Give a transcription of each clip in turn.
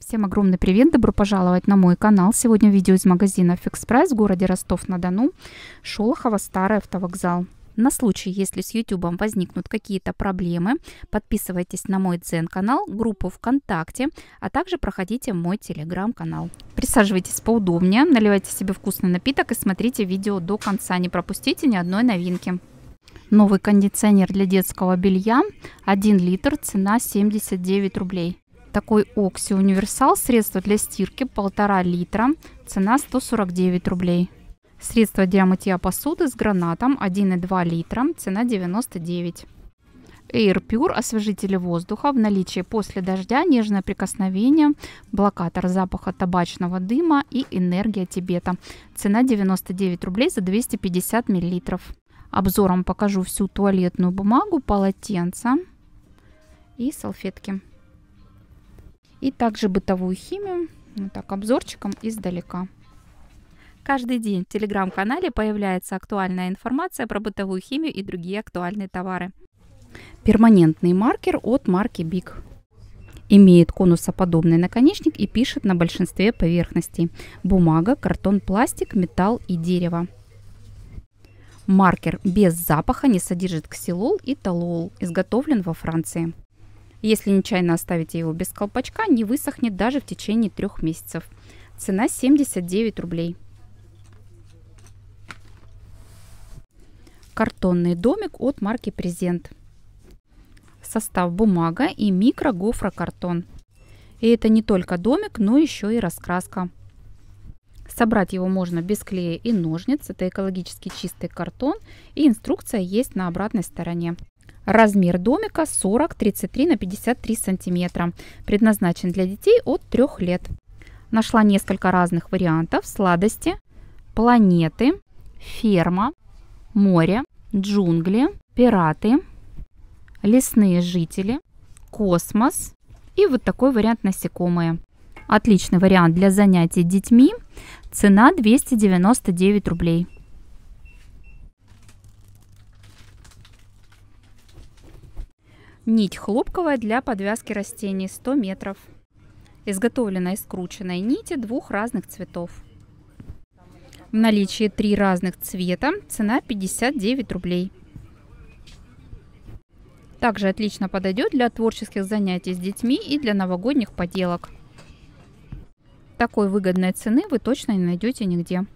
Всем огромный привет, добро пожаловать на мой канал. Сегодня видео из магазина FixPrice в городе Ростов-на-Дону, Шолохова, Старый автовокзал. На случай, если с YouTube возникнут какие-то проблемы, подписывайтесь на мой Дзен-канал, группу ВКонтакте, а также проходите мой Телеграм-канал. Присаживайтесь поудобнее, наливайте себе вкусный напиток и смотрите видео до конца, не пропустите ни одной новинки. Новый кондиционер для детского белья 1 литр, цена 79 рублей такой Окси Универсал, средство для стирки полтора литра, цена 149 рублей. Средство для мытья посуды с гранатом 1,2 литра, цена 99. Air Pure освежители воздуха в наличии после дождя, нежное прикосновение, блокатор запаха табачного дыма и энергия Тибета. Цена 99 рублей за 250 миллилитров. Обзором покажу всю туалетную бумагу, полотенца и салфетки. И также бытовую химию, вот ну так, обзорчиком издалека. Каждый день в телеграм-канале появляется актуальная информация про бытовую химию и другие актуальные товары. Перманентный маркер от марки Big. Имеет конусоподобный наконечник и пишет на большинстве поверхностей. Бумага, картон, пластик, металл и дерево. Маркер без запаха не содержит ксилол и талол, изготовлен во Франции. Если нечаянно оставите его без колпачка, не высохнет даже в течение трех месяцев. Цена 79 рублей. Картонный домик от марки «Презент». Состав бумага и микрогофрокартон. И это не только домик, но еще и раскраска. Собрать его можно без клея и ножниц. Это экологически чистый картон и инструкция есть на обратной стороне. Размер домика 40-33 на 53 сантиметра. Предназначен для детей от 3 лет. Нашла несколько разных вариантов. Сладости, планеты, ферма, море, джунгли, пираты, лесные жители, космос и вот такой вариант насекомые. Отличный вариант для занятий детьми. Цена 299 рублей. Нить хлопковая для подвязки растений 100 метров. Изготовлена из скрученной нити двух разных цветов. В наличии три разных цвета, цена 59 рублей. Также отлично подойдет для творческих занятий с детьми и для новогодних поделок. Такой выгодной цены вы точно не найдете нигде.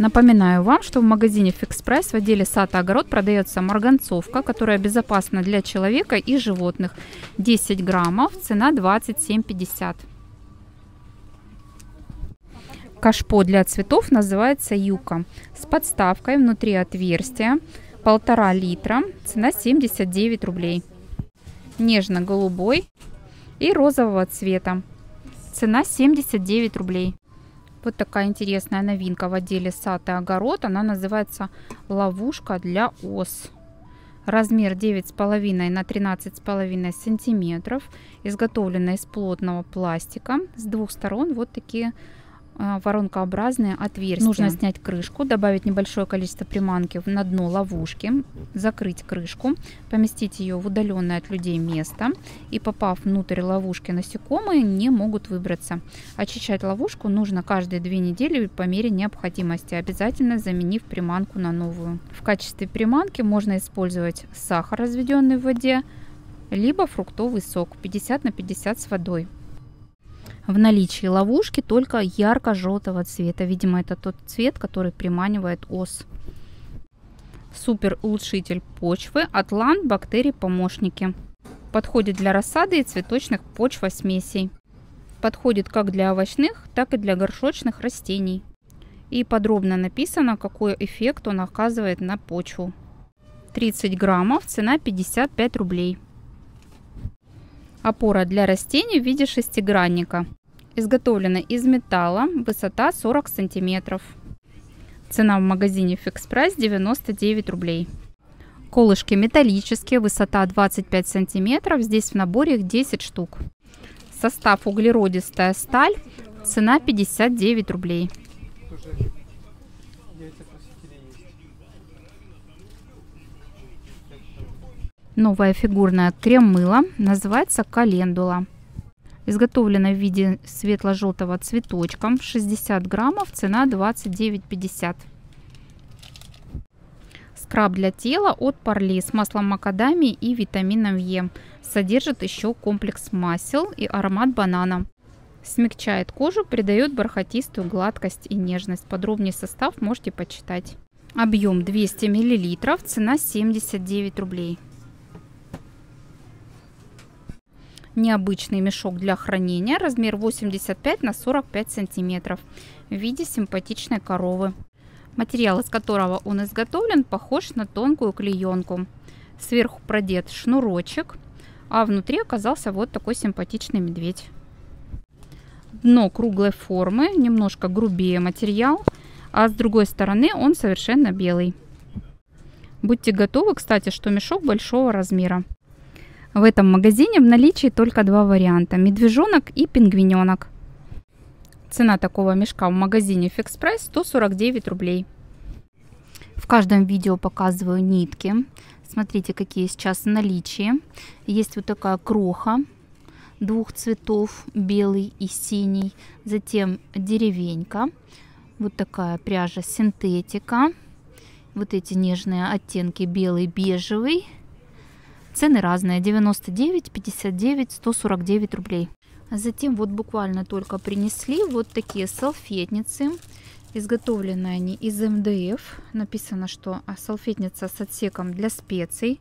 Напоминаю вам, что в магазине ФиксПресс в отделе сад и огород продается марганцовка, которая безопасна для человека и животных. 10 граммов, цена 27,50. Кашпо для цветов называется юка. С подставкой внутри отверстия. полтора литра. Цена 79 рублей. Нежно-голубой и розового цвета. Цена 79 рублей. Вот такая интересная новинка в отделе сад и огород. Она называется ловушка для ос. Размер 9,5 на 13,5 сантиметров. Изготовлена из плотного пластика. С двух сторон вот такие а, воронкообразные отверстия. Нужно снять крышку, добавить небольшое количество приманки на дно ловушки, закрыть крышку, поместить ее в удаленное от людей место и попав внутрь ловушки насекомые не могут выбраться. Очищать ловушку нужно каждые две недели по мере необходимости, обязательно заменив приманку на новую. В качестве приманки можно использовать сахар, разведенный в воде, либо фруктовый сок 50 на 50 с водой в наличии ловушки только ярко-желтого цвета. Видимо, это тот цвет, который приманивает ос. Супер улучшитель почвы, атлант, бактерии, помощники. Подходит для рассады и цветочных почвосмесей. Подходит как для овощных, так и для горшочных растений. И подробно написано, какой эффект он оказывает на почву. 30 граммов, цена 55 рублей. Опора для растений в виде шестигранника. Изготовлена из металла, высота 40 сантиметров. Цена в магазине Fix 99 рублей. Колышки металлические, высота 25 сантиметров. Здесь в наборе их 10 штук. Состав углеродистая сталь. Цена 59 рублей. Новое фигурное крем-мыло называется «Календула». Изготовлено в виде светло-желтого цветочка, 60 граммов, цена 29,50. Скраб для тела от Парли с маслом макадамии и витамином Е. Содержит еще комплекс масел и аромат банана. Смягчает кожу, придает бархатистую гладкость и нежность. Подробнее состав можете почитать. Объем 200 мл, цена 79 рублей. необычный мешок для хранения, размер 85 на 45 сантиметров в виде симпатичной коровы. Материал, из которого он изготовлен, похож на тонкую клеенку. Сверху продет шнурочек, а внутри оказался вот такой симпатичный медведь. Дно круглой формы, немножко грубее материал, а с другой стороны он совершенно белый. Будьте готовы, кстати, что мешок большого размера. В этом магазине в наличии только два варианта – медвежонок и пингвиненок. Цена такого мешка в магазине Fix Price 149 рублей. В каждом видео показываю нитки. Смотрите, какие сейчас в наличии. Есть вот такая кроха двух цветов, белый и синий. Затем деревенька. Вот такая пряжа синтетика. Вот эти нежные оттенки белый-бежевый. Цены разные 99, 59, 149 рублей. А затем вот буквально только принесли вот такие салфетницы. Изготовлены они из МДФ. Написано, что а, салфетница с отсеком для специй.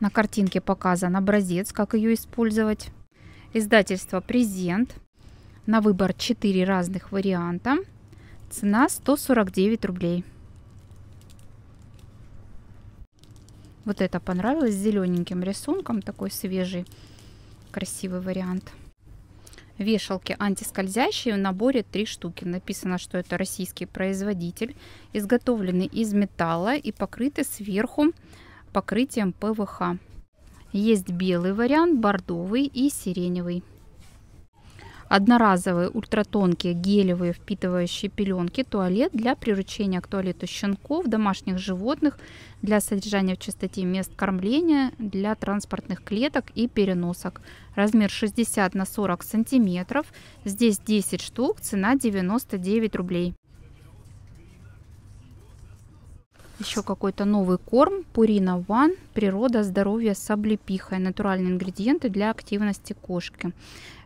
На картинке показан образец, как ее использовать. Издательство «Презент». На выбор 4 разных варианта. Цена 149 рублей. Вот это понравилось с зелененьким рисунком, такой свежий, красивый вариант. Вешалки антискользящие в наборе 3 штуки. Написано, что это российский производитель, изготовлены из металла и покрыты сверху покрытием ПВХ. Есть белый вариант, бордовый и сиреневый одноразовые ультратонкие гелевые впитывающие пеленки, туалет для приручения к туалету щенков, домашних животных, для содержания в чистоте мест кормления, для транспортных клеток и переносок. Размер 60 на 40 сантиметров. Здесь 10 штук, цена 99 рублей. еще какой-то новый корм Purina One Природа, здоровье с облепихой. Натуральные ингредиенты для активности кошки.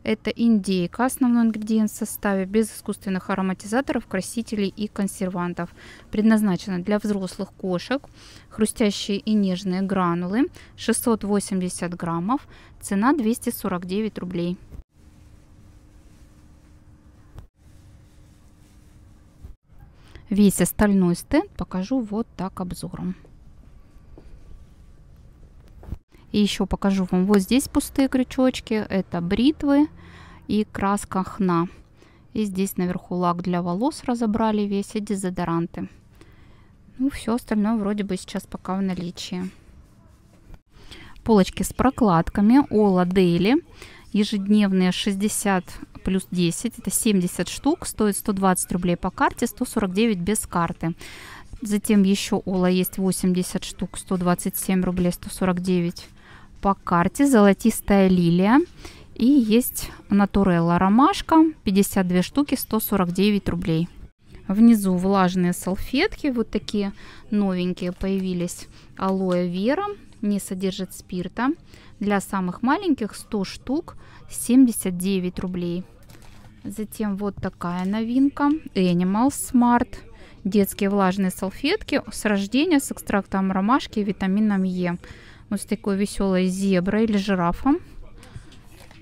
Это индейка, основной ингредиент в составе, без искусственных ароматизаторов, красителей и консервантов. Предназначена для взрослых кошек. Хрустящие и нежные гранулы. 680 граммов. Цена 249 рублей. Весь остальной стенд покажу вот так обзором. И еще покажу вам. Вот здесь пустые крючочки. Это бритвы и краска хна. И здесь наверху лак для волос разобрали весь и дезодоранты. Ну, все остальное вроде бы сейчас пока в наличии. Полочки с прокладками. Ола Дейли. Ежедневные 60 плюс 10. Это 70 штук. Стоит 120 рублей по карте, 149 без карты. Затем еще Ола есть 80 штук, 127 рублей, 149 по карте золотистая лилия. И есть натурелла ромашка, 52 штуки, 149 рублей. Внизу влажные салфетки, вот такие новенькие появились. Алоэ вера, не содержит спирта. Для самых маленьких 100 штук, 79 рублей. Затем вот такая новинка, Animal Smart. Детские влажные салфетки с рождения с экстрактом ромашки и витамином Е вот с такой веселой зеброй или жирафом.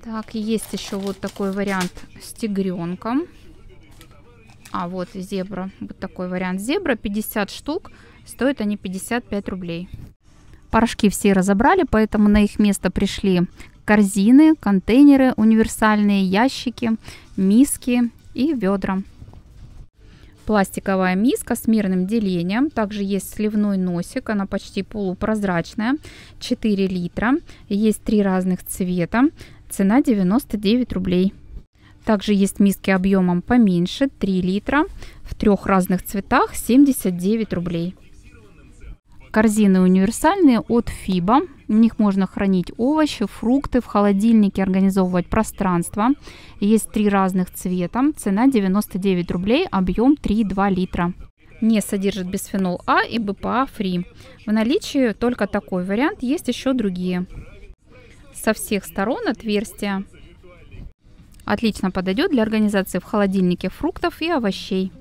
Так, есть еще вот такой вариант с тигренком. А, вот зебра. Вот такой вариант зебра. 50 штук. Стоят они 55 рублей. Порошки все разобрали, поэтому на их место пришли корзины, контейнеры, универсальные ящики, миски и ведра пластиковая миска с мирным делением. Также есть сливной носик, она почти полупрозрачная, 4 литра. Есть три разных цвета, цена 99 рублей. Также есть миски объемом поменьше, 3 литра, в трех разных цветах, 79 рублей. Корзины универсальные от FIBA, в них можно хранить овощи, фрукты, в холодильнике организовывать пространство. Есть три разных цвета. Цена 99 рублей, объем 3,2 литра не содержит бисфенол А и БПА фри. В наличии только такой вариант, есть еще другие. Со всех сторон отверстия. Отлично подойдет для организации в холодильнике фруктов и овощей.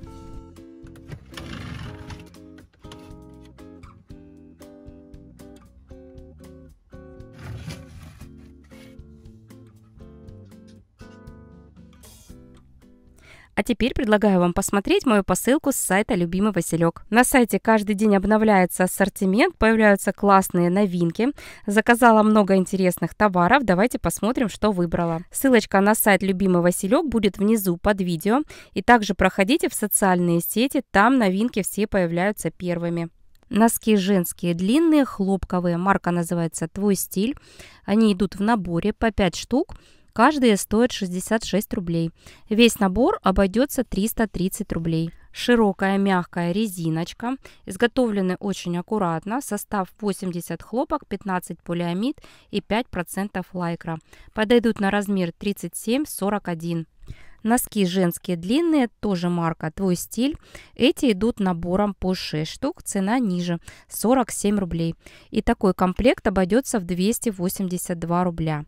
А теперь предлагаю вам посмотреть мою посылку с сайта «Любимый Василек». На сайте каждый день обновляется ассортимент, появляются классные новинки. Заказала много интересных товаров, давайте посмотрим, что выбрала. Ссылочка на сайт «Любимый Василек» будет внизу под видео. И также проходите в социальные сети, там новинки все появляются первыми. Носки женские, длинные, хлопковые. Марка называется «Твой стиль». Они идут в наборе по 5 штук. Каждая стоит 66 рублей. Весь набор обойдется 330 рублей. Широкая мягкая резиночка. Изготовлены очень аккуратно. Состав 80 хлопок, 15 полиамид и 5% лайкра. Подойдут на размер 37-41. Носки женские длинные, тоже марка «Твой стиль». Эти идут набором по 6 штук, цена ниже – 47 рублей. И такой комплект обойдется в 282 рубля.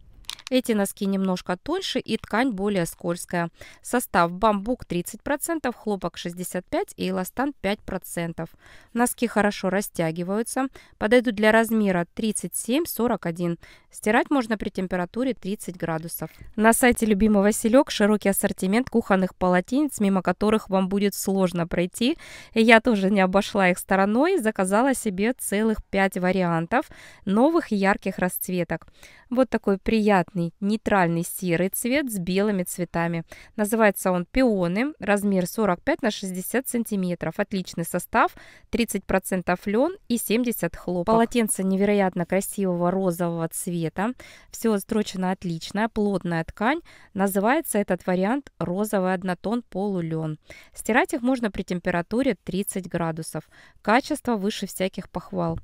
Эти носки немножко тоньше и ткань более скользкая. Состав бамбук 30%, хлопок 65% и эластан 5%. Носки хорошо растягиваются, подойдут для размера 37-41. Стирать можно при температуре 30 градусов. На сайте любимого Василек» широкий ассортимент кухонных полотенец, мимо которых вам будет сложно пройти. Я тоже не обошла их стороной, заказала себе целых 5 вариантов новых ярких расцветок. Вот такой приятный приятный нейтральный серый цвет с белыми цветами. Называется он пионы, размер 45 на 60 сантиметров. Отличный состав, 30% лен и 70 хлопок. Полотенце невероятно красивого розового цвета. Все строчено отлично, плотная ткань. Называется этот вариант розовый однотон полулен. Стирать их можно при температуре 30 градусов. Качество выше всяких похвал.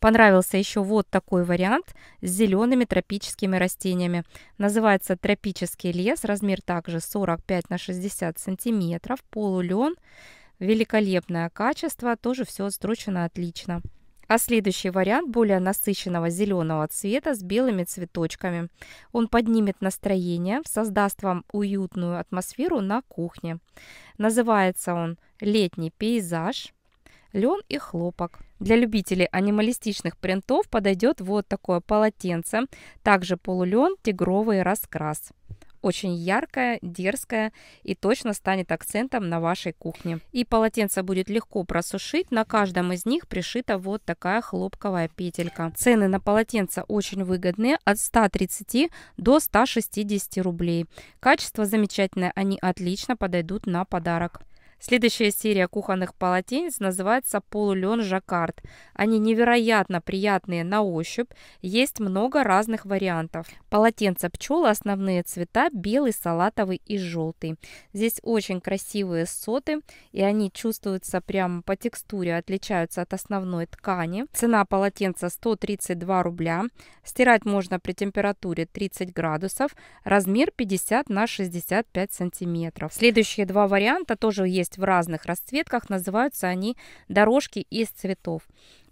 Понравился еще вот такой вариант с зелеными тропическими растениями. Называется тропический лес, размер также 45 на 60 сантиметров, полулен, великолепное качество, тоже все отстрочено отлично. А следующий вариант более насыщенного зеленого цвета с белыми цветочками. Он поднимет настроение, создаст вам уютную атмосферу на кухне. Называется он «Летний пейзаж» лен и хлопок. Для любителей анималистичных принтов подойдет вот такое полотенце, также полулен, тигровый раскрас очень яркая, дерзкая и точно станет акцентом на вашей кухне. И полотенце будет легко просушить, на каждом из них пришита вот такая хлопковая петелька. Цены на полотенца очень выгодные, от 130 до 160 рублей. Качество замечательное, они отлично подойдут на подарок. Следующая серия кухонных полотенец называется «Полулен Жаккард». Они невероятно приятные на ощупь, есть много разных вариантов. Полотенца пчелы, основные цвета – белый, салатовый и желтый. Здесь очень красивые соты, и они чувствуются прямо по текстуре, отличаются от основной ткани. Цена полотенца 132 рубля. Стирать можно при температуре 30 градусов. Размер 50 на 65 сантиметров. Следующие два варианта тоже есть есть в разных расцветках. Называются они дорожки из цветов.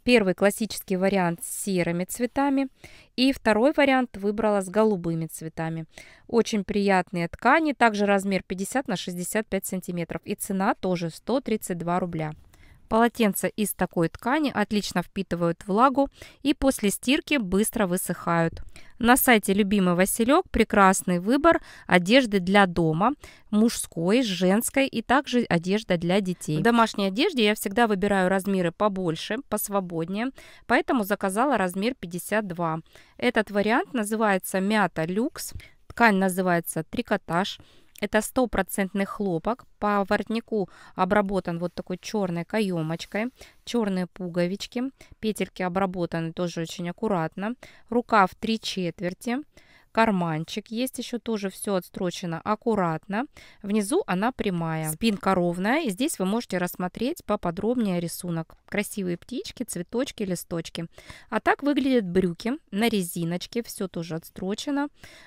Первый классический вариант с серыми цветами. И второй вариант выбрала с голубыми цветами. Очень приятные ткани. Также размер 50 на 65 сантиметров. И цена тоже 132 рубля. Полотенца из такой ткани отлично впитывают влагу и после стирки быстро высыхают. На сайте «Любимый Василек» прекрасный выбор одежды для дома, мужской, женской и также одежда для детей. В домашней одежде я всегда выбираю размеры побольше, посвободнее, поэтому заказала размер 52. Этот вариант называется «Мята люкс». Ткань называется трикотаж. Это стопроцентный хлопок, по воротнику обработан вот такой черной каемочкой, черные пуговички, петельки обработаны тоже очень аккуратно, рукав три четверти, карманчик есть еще тоже все отстрочено аккуратно. Внизу она прямая, спинка ровная. И здесь вы можете рассмотреть поподробнее рисунок. Красивые птички, цветочки, листочки. А так выглядят брюки на резиночке. Все тоже отстрочено,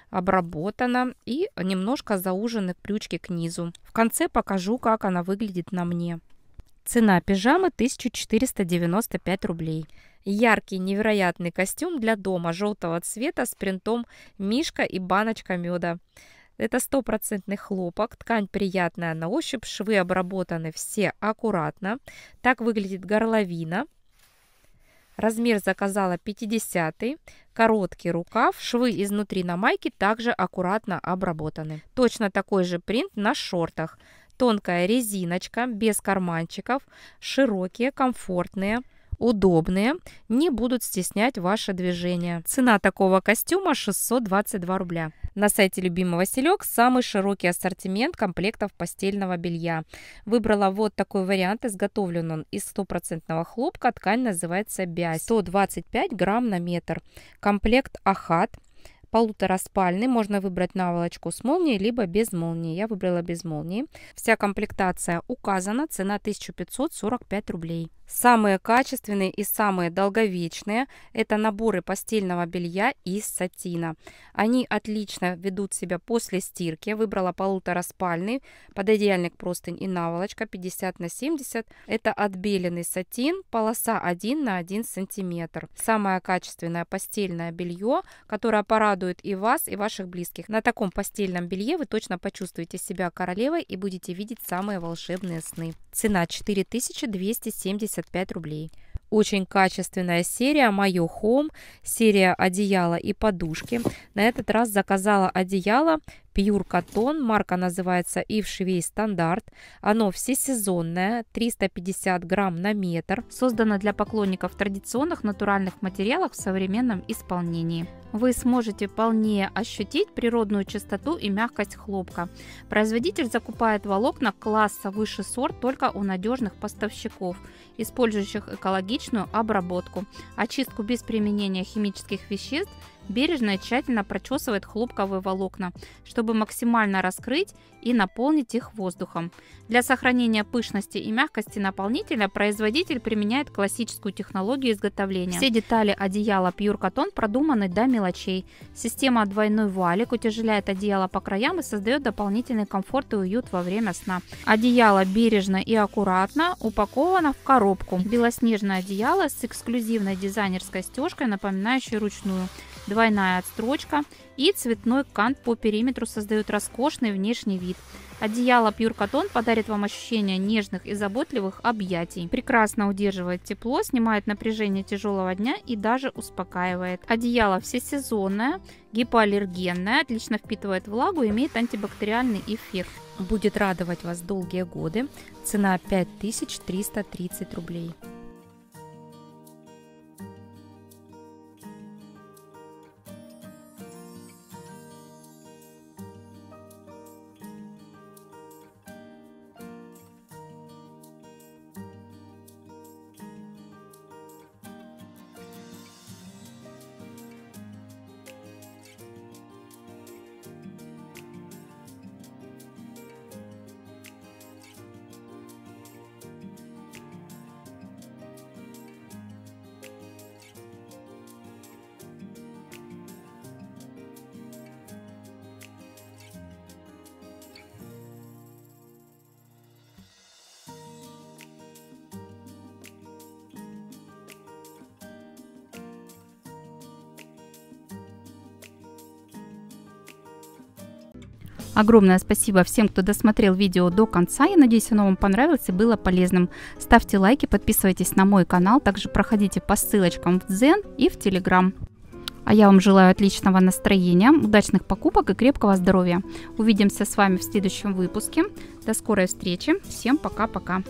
обработано и немножко заужены крючки к низу. В конце покажу, как она выглядит на мне. Цена пижамы 1495 рублей. Яркий невероятный костюм для дома желтого цвета с принтом мишка и баночка меда. Это стопроцентный хлопок, ткань приятная на ощупь, швы обработаны все аккуратно. Так выглядит горловина. Размер заказала 50 короткий рукав, швы изнутри на майке также аккуратно обработаны. Точно такой же принт на шортах. Тонкая резиночка, без карманчиков, широкие, комфортные удобные, не будут стеснять ваше движение. Цена такого костюма 622 рубля. На сайте любимого селек самый широкий ассортимент комплектов постельного белья. Выбрала вот такой вариант, изготовлен он из стопроцентного хлопка, ткань называется «Бязь». 125 грамм на метр. Комплект «Ахат», полутораспальный, можно выбрать наволочку с молнией, либо без молнии. Я выбрала без молнии. Вся комплектация указана, цена 1545 рублей. Самые качественные и самые долговечные – это наборы постельного белья из сатина. Они отлично ведут себя после стирки. я Выбрала полутораспальный, пододеяльник простынь и наволочка 50 на 70. Это отбеленный сатин, полоса 1 на 1 сантиметр. Самое качественное постельное белье, которое порадует порадует и вас, и ваших близких. На таком постельном белье вы точно почувствуете себя королевой и будете видеть самые волшебные сны. Цена 4275 рублей очень качественная серия Мое Home, серия одеяла и подушки. На этот раз заказала одеяло Pure Марка называется и в швей стандарт. Оно всесезонное, 350 грамм на метр. Создано для поклонников традиционных натуральных материалов в современном исполнении. Вы сможете вполне ощутить природную чистоту и мягкость хлопка. Производитель закупает волокна класса выше сорт только у надежных поставщиков, использующих экологичную обработку, очистку без применения химических веществ бережно и тщательно прочесывает хлопковые волокна, чтобы максимально раскрыть и наполнить их воздухом. Для сохранения пышности и мягкости наполнителя производитель применяет классическую технологию изготовления. Все детали одеяла Pure Cotton продуманы до мелочей. Система двойной валик утяжеляет одеяло по краям и создает дополнительный комфорт и уют во время сна. Одеяло бережно и аккуратно упаковано в коробку. Белоснежное одеяло с эксклюзивной дизайнерской стежкой, напоминающей ручную двойная отстрочка и цветной кант по периметру создают роскошный внешний вид. Одеяло Pure Cotton подарит вам ощущение нежных и заботливых объятий. Прекрасно удерживает тепло, снимает напряжение тяжелого дня и даже успокаивает. Одеяло всесезонное, гипоаллергенное, отлично впитывает влагу, имеет антибактериальный эффект. Будет радовать вас долгие годы. Цена 5330 рублей. Огромное спасибо всем, кто досмотрел видео до конца. Я надеюсь, оно вам понравилось и было полезным. Ставьте лайки, подписывайтесь на мой канал, также проходите по ссылочкам в Дзен и в Телеграм. А я вам желаю отличного настроения, удачных покупок и крепкого здоровья. Увидимся с вами в следующем выпуске. До скорой встречи. Всем пока-пока.